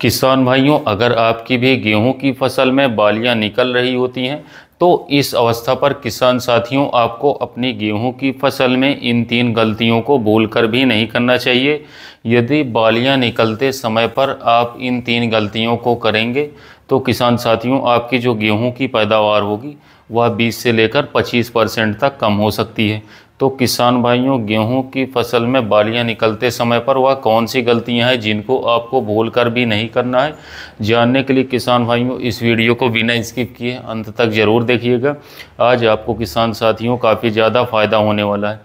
किसान भाइयों अगर आपकी भी गेहूं की फसल में बालियां निकल रही होती हैं तो इस अवस्था पर किसान साथियों आपको अपनी गेहूं की फसल में इन तीन गलतियों को भूलकर भी नहीं करना चाहिए यदि बालियां निकलते समय पर आप इन तीन गलतियों को करेंगे तो किसान साथियों आपकी जो गेहूं की पैदावार होगी वह 20 से लेकर 25 परसेंट तक कम हो सकती है तो किसान भाइयों गेहूं की फसल में बालियां निकलते समय पर वह कौन सी गलतियां हैं जिनको आपको भूल कर भी नहीं करना है जानने के लिए किसान भाइयों इस वीडियो को बिना स्किप किए अंत तक ज़रूर देखिएगा आज आपको किसान साथियों काफ़ी ज़्यादा फ़ायदा होने वाला है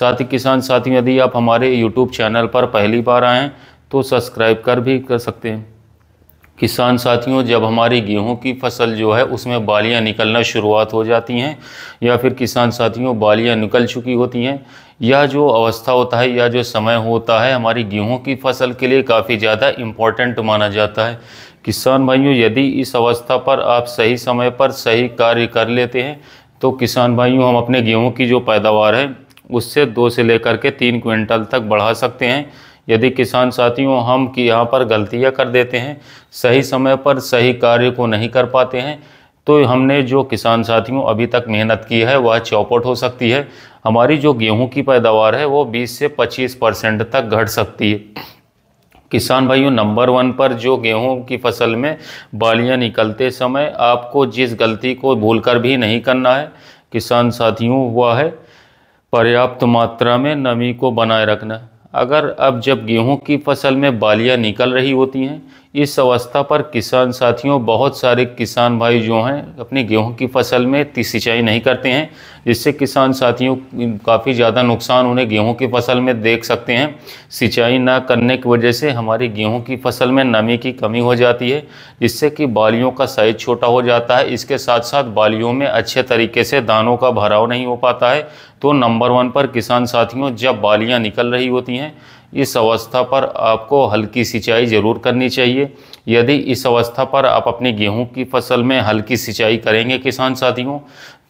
साथ ही किसान साथियों यदि आप हमारे यूट्यूब चैनल पर पहली बार आएँ तो सब्सक्राइब कर भी कर सकते हैं किसान साथियों जब हमारी गेहूं की फसल जो है उसमें बालियां निकलना शुरुआत हो जाती हैं या फिर किसान साथियों बालियां निकल चुकी होती हैं यह जो अवस्था होता है या जो समय होता है हमारी गेहूं की फसल के लिए काफ़ी ज़्यादा इम्पॉर्टेंट माना जाता है किसान भाइयों यदि इस अवस्था पर आप सही समय पर सही कार्य कर लेते हैं तो किसान भाइयों हम अपने गेहूँ की जो पैदावार है उससे दो से लेकर के तीन क्विंटल तक बढ़ा सकते हैं यदि किसान साथियों हम कि यहाँ पर गलतियाँ कर देते हैं सही समय पर सही कार्य को नहीं कर पाते हैं तो हमने जो किसान साथियों अभी तक मेहनत की है वह चौपट हो सकती है हमारी जो गेहूं की पैदावार है वो 20 से 25 परसेंट तक घट सकती है किसान भाइयों नंबर वन पर जो गेहूं की फसल में बालियां निकलते समय आपको जिस गलती को भूलकर भी नहीं करना है किसान साथियों वह है पर्याप्त मात्रा में नमी को बनाए रखना अगर अब जब गेहूं की फसल में बालियां निकल रही होती हैं इस अवस्था पर किसान साथियों बहुत सारे किसान भाई जो हैं अपनी गेहूं की फसल में सिंचाई नहीं करते हैं जिससे किसान साथियों काफ़ी ज़्यादा नुकसान उन्हें गेहूं की फसल में देख सकते हैं सिंचाई ना करने की वजह से हमारी गेहूं की फसल में नमी की कमी हो जाती है जिससे कि बालियों का साइज छोटा हो जाता है इसके साथ साथ बालियों में अच्छे तरीके से दानों का भराव नहीं हो पाता है तो नंबर वन पर किसान साथियों जब बालियाँ निकल रही होती हैं इस अवस्था पर आपको हल्की सिंचाई ज़रूर करनी चाहिए यदि इस अवस्था पर आप अपनी गेहूं की फसल में हल्की सिंचाई करेंगे किसान साथियों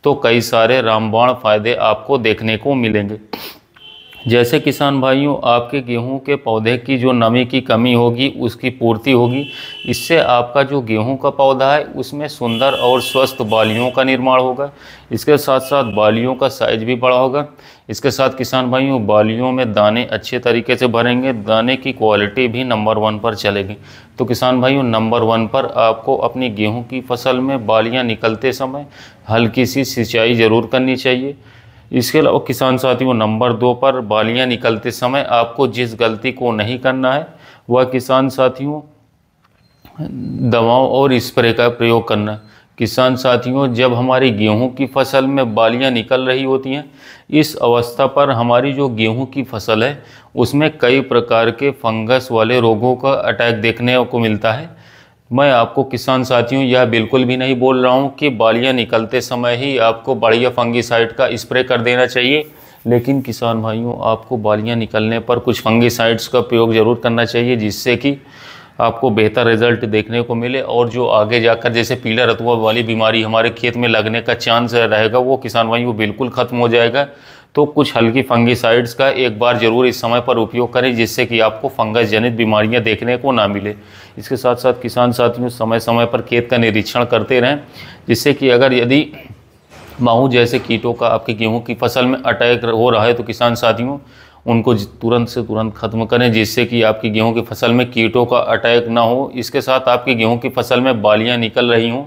तो कई सारे रामबाण फ़ायदे आपको देखने को मिलेंगे जैसे किसान भाइयों आपके गेहूं के पौधे की जो नमी की कमी होगी उसकी पूर्ति होगी इससे आपका जो गेहूं का पौधा है उसमें सुंदर और स्वस्थ बालियों का निर्माण होगा इसके साथ साथ बालियों का साइज भी बड़ा होगा इसके साथ किसान भाइयों बालियों में दाने अच्छे तरीके से भरेंगे दाने की क्वालिटी भी नंबर वन पर चलेगी तो किसान भाइयों नंबर वन पर आपको अपनी गेहूँ की फसल में बालियाँ निकलते समय हल्की सी सिंचाई ज़रूर करनी चाहिए इसके अलावा किसान साथियों नंबर दो पर बालियां निकलते समय आपको जिस गलती को नहीं करना है वह किसान साथियों दवाओं और स्प्रे का प्रयोग करना किसान साथियों जब हमारी गेहूं की फसल में बालियां निकल रही होती हैं इस अवस्था पर हमारी जो गेहूं की फसल है उसमें कई प्रकार के फंगस वाले रोगों का अटैक देखने को मिलता है मैं आपको किसान साथियों यह बिल्कुल भी नहीं बोल रहा हूँ कि बालियाँ निकलते समय ही आपको बढ़िया फंगीसाइड का स्प्रे कर देना चाहिए लेकिन किसान भाइयों आपको बालियाँ निकलने पर कुछ फंगीसाइड्स का प्रयोग ज़रूर करना चाहिए जिससे कि आपको बेहतर रिजल्ट देखने को मिले और जो आगे जाकर जैसे पीला रतुआ वाली बीमारी हमारे खेत में लगने का चांस रहेगा वो किसान भाई वो बिल्कुल ख़त्म हो जाएगा तो कुछ हल्की फंगिसाइड्स का एक बार ज़रूर इस समय पर उपयोग करें जिससे कि आपको फंगस जनित बीमारियां देखने को ना मिले इसके साथ साथ किसान साथियों समय समय पर खेत का निरीक्षण करते रहें जिससे कि अगर यदि माहू जैसे कीटों का आपके गेहूँ की फसल में अटैक हो रहा है तो किसान साथियों उनको तुरंत से तुरंत ख़त्म करें जिससे कि आपकी गेहूं की फसल में कीटों का अटैक ना हो इसके साथ आपकी गेहूं की फसल में बालियां निकल रही हों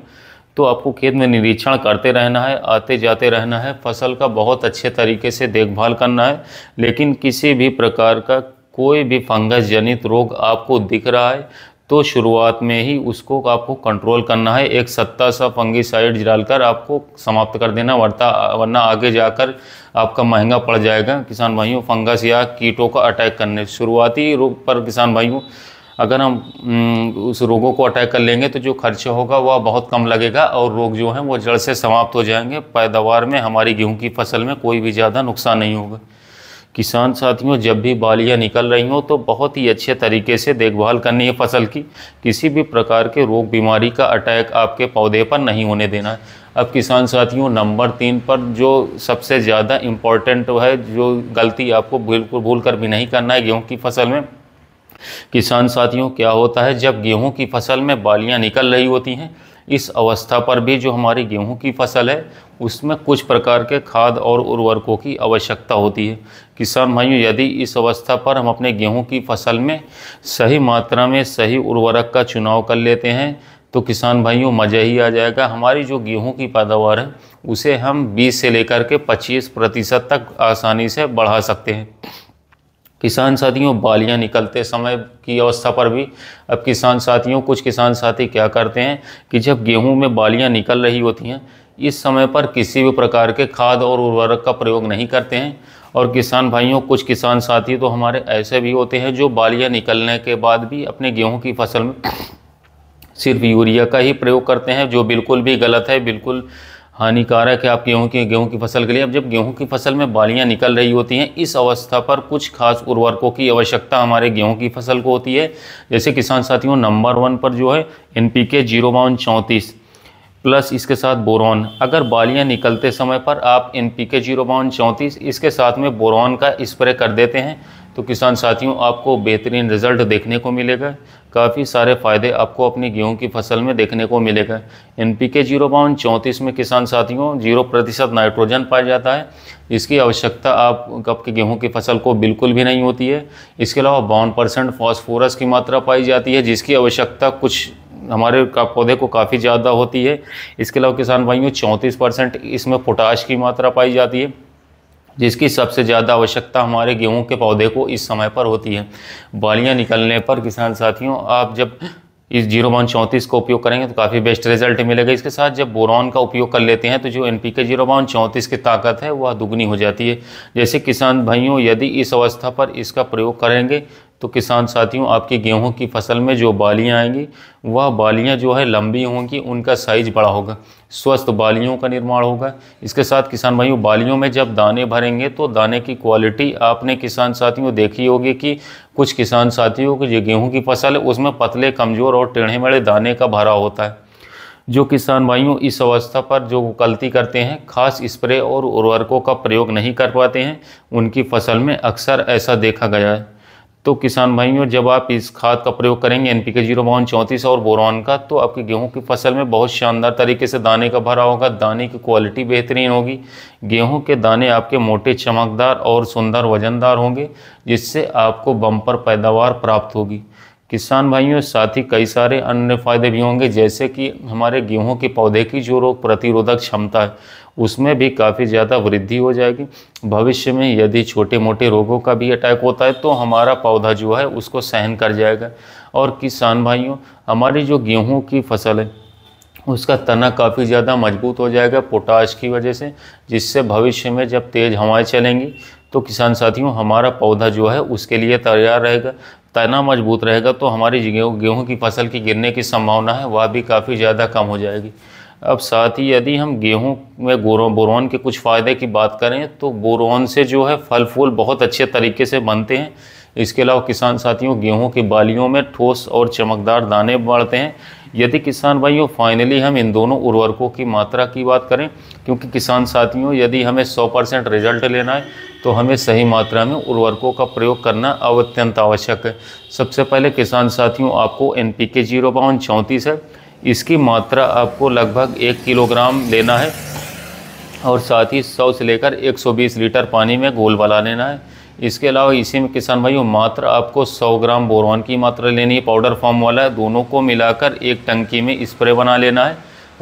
तो आपको खेत में निरीक्षण करते रहना है आते जाते रहना है फसल का बहुत अच्छे तरीके से देखभाल करना है लेकिन किसी भी प्रकार का कोई भी फंगस जनित रोग आपको दिख रहा है तो शुरुआत में ही उसको आपको कंट्रोल करना है एक सत्ता सा फंगिसाइड डालकर आपको समाप्त कर देना वरता वरना आगे जाकर आपका महंगा पड़ जाएगा किसान भाइयों फंगस या कीटों का अटैक करने शुरुआती रूप पर किसान भाइयों अगर हम हम्म, उस रोगों को अटैक कर लेंगे तो जो खर्चा होगा वह बहुत कम लगेगा और रोग जो हैं वो जड़ से समाप्त हो जाएंगे पैदावार में हमारी गेहूं की फसल में कोई भी ज़्यादा नुकसान नहीं होगा किसान साथियों जब भी बालियाँ निकल रही हों तो बहुत ही अच्छे तरीके से देखभाल करनी है फसल की किसी भी प्रकार के रोग बीमारी का अटैक आपके पौधे पर नहीं होने देना है अब किसान साथियों नंबर तीन पर जो सबसे ज़्यादा इम्पॉर्टेंट है जो गलती आपको बिल्कुल भूल कर भी नहीं करना है गेहूँ की फसल में किसान साथियों क्या होता है जब गेहूं की फसल में बालियां निकल रही होती हैं इस अवस्था पर भी जो हमारी गेहूं की फसल है उसमें कुछ प्रकार के खाद और उर्वरकों की आवश्यकता होती है किसान भाइयों यदि इस अवस्था पर हम अपने गेहूं की फसल में सही मात्रा में सही उर्वरक का चुनाव कर लेते हैं तो किसान भाइयों मज़ा ही आ जाएगा हमारी जो गेहूं की पैदावार है उसे हम 20 से लेकर के 25 प्रतिशत तक आसानी से बढ़ा सकते हैं किसान साथियों बालियां निकलते समय की अवस्था पर भी अब किसान साथियों कुछ किसान साथी क्या करते हैं कि जब गेहूं में बालियां निकल रही होती हैं इस समय पर किसी भी प्रकार के खाद और उर्वरक का प्रयोग नहीं करते हैं और किसान भाइयों कुछ किसान साथी तो हमारे ऐसे भी होते हैं जो बालियाँ निकलने के बाद भी अपने गेहूँ की फसल में सिर्फ यूरिया का ही प्रयोग करते हैं जो बिल्कुल भी गलत है बिल्कुल हानिकारक है आप गेहूँ की गेहूँ की फसल के लिए अब जब गेहूँ की फसल में बालियाँ निकल रही होती हैं इस अवस्था पर कुछ खास उर्वरकों की आवश्यकता हमारे गेहूँ की फसल को होती है जैसे किसान साथियों नंबर वन पर जो है एन पी के जीरो बावन चौंतीस प्लस इसके साथ बोरॉन अगर बालियाँ निकलते समय पर आप एन पी के जीरो बावन चौंतीस इसके साथ में बोरॉन का स्प्रे कर देते हैं तो किसान साथियों आपको बेहतरीन रिजल्ट देखने को मिलेगा काफ़ी सारे फ़ायदे आपको अपनी गेहूं की फसल में देखने को मिलेगा एन पी के जीरो बावन चौंतीस में किसान साथियों जीरो प्रतिशत नाइट्रोजन पाया जाता है इसकी आवश्यकता आप कब के गेहूं की फसल को बिल्कुल भी नहीं होती है इसके अलावा बावन परसेंट फॉस्फोरस की मात्रा पाई जाती है जिसकी आवश्यकता कुछ हमारे पौधे को काफ़ी ज़्यादा होती है इसके अलावा किसान भाइयों चौंतीस परसेंट इसमें पोटाश की मात्रा पाई जाती है जिसकी सबसे ज़्यादा आवश्यकता हमारे गेहूं के पौधे को इस समय पर होती है बालियां निकलने पर किसान साथियों आप जब इस जीरो वन चौंतीस का उपयोग करेंगे तो काफ़ी बेस्ट रिजल्ट मिलेगा इसके साथ जब बोरॉन का उपयोग कर लेते हैं तो जो N P K zero one चौंतीस की ताकत है वह दुगनी हो जाती है जैसे किसान भाइयों यदि इस अवस्था पर इसका प्रयोग करेंगे तो किसान साथियों आपकी गेहूं की फसल में जो बालियां आएंगी वह बालियां जो है लंबी होंगी उनका साइज बड़ा होगा स्वस्थ बालियों का निर्माण होगा इसके साथ किसान भाइयों बालियों में जब दाने भरेंगे तो दाने की क्वालिटी आपने किसान साथियों देखी होगी कि कुछ किसान साथियों की जो गेहूँ की फसल है उसमें पतले कमज़ोर और टेढ़े मेढ़े दाने का भरा होता है जो किसान भाइयों इस अवस्था पर जो गलती करते हैं खास स्प्रे और उर्वरकों का प्रयोग नहीं कर पाते हैं उनकी फसल में अक्सर ऐसा देखा गया है तो किसान भाइयों जब आप इस खाद का प्रयोग करेंगे एन पी के जीरो बावन चौंतीस और बोरॉन का तो आपके गेहूं की फसल में बहुत शानदार तरीके से दाने का भरा होगा दाने की क्वालिटी बेहतरीन होगी गेहूं के दाने आपके मोटे चमकदार और सुंदर वजनदार होंगे जिससे आपको बम्पर पैदावार प्राप्त होगी किसान भाइयों साथ ही कई सारे अन्य फायदे भी होंगे जैसे कि हमारे गेहूं के पौधे की जो रोग प्रतिरोधक क्षमता है उसमें भी काफ़ी ज़्यादा वृद्धि हो जाएगी भविष्य में यदि छोटे मोटे रोगों का भी अटैक होता है तो हमारा पौधा जो है उसको सहन कर जाएगा और किसान भाइयों हमारी जो गेहूँ की फसल है उसका तना काफ़ी ज़्यादा मजबूत हो जाएगा पोटाश की वजह से जिससे भविष्य में जब तेज़ हवाएं चलेंगी तो किसान साथियों हमारा पौधा जो है उसके लिए तैयार रहेगा तना मजबूत रहेगा तो हमारी गेहूँ गेहूँ की फसल की गिरने की संभावना है वह भी काफ़ी ज़्यादा कम हो जाएगी अब साथ ही यदि हम गेहूँ में गोरोन बोरोन के कुछ फ़ायदे की बात करें तो बोरोन से जो है फल फूल बहुत अच्छे तरीके से बनते हैं इसके अलावा किसान साथियों गेहूं की बालियों में ठोस और चमकदार दाने बढ़ते हैं यदि किसान भाइयों फाइनली हम इन दोनों उर्वरकों की मात्रा की बात करें क्योंकि किसान साथियों यदि हमें 100 परसेंट रिजल्ट लेना है तो हमें सही मात्रा में उर्वरकों का प्रयोग करना अत्यंत आवश्यक है सबसे पहले किसान साथियों आपको एन पी के जीरो बावन चौंतीस है इसकी मात्रा आपको लगभग एक किलोग्राम लेना है और साथ ही सौ से लेकर 120 लीटर पानी में घोल बना लेना है इसके अलावा इसी में किसान भाइयों मात्र आपको 100 ग्राम बोरवान की मात्रा लेनी है पाउडर फॉर्म वाला है दोनों को मिलाकर एक टंकी में स्प्रे बना लेना है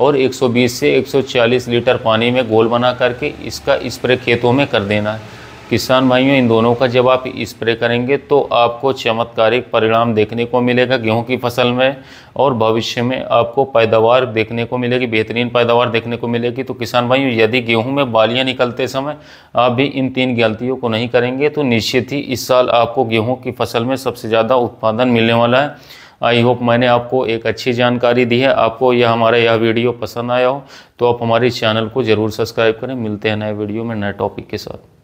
और 120 से 140 लीटर पानी में घोल बना करके इसका स्प्रे खेतों में कर देना है किसान भाइयों इन दोनों का जब आप स्प्रे करेंगे तो आपको चमत्कारिक परिणाम देखने को मिलेगा गेहूं की फसल में और भविष्य में आपको पैदावार देखने को मिलेगी बेहतरीन पैदावार देखने को मिलेगी तो किसान भाइयों यदि गेहूं में बालियां निकलते समय आप भी इन तीन गलतियों को नहीं करेंगे तो निश्चित ही इस साल आपको गेहूँ की फसल में सबसे ज़्यादा उत्पादन मिलने वाला है आई होप मैंने आपको एक अच्छी जानकारी दी है आपको यह हमारा यह वीडियो पसंद आया हो तो आप हमारे चैनल को ज़रूर सब्सक्राइब करें मिलते हैं नए वीडियो में नए टॉपिक के साथ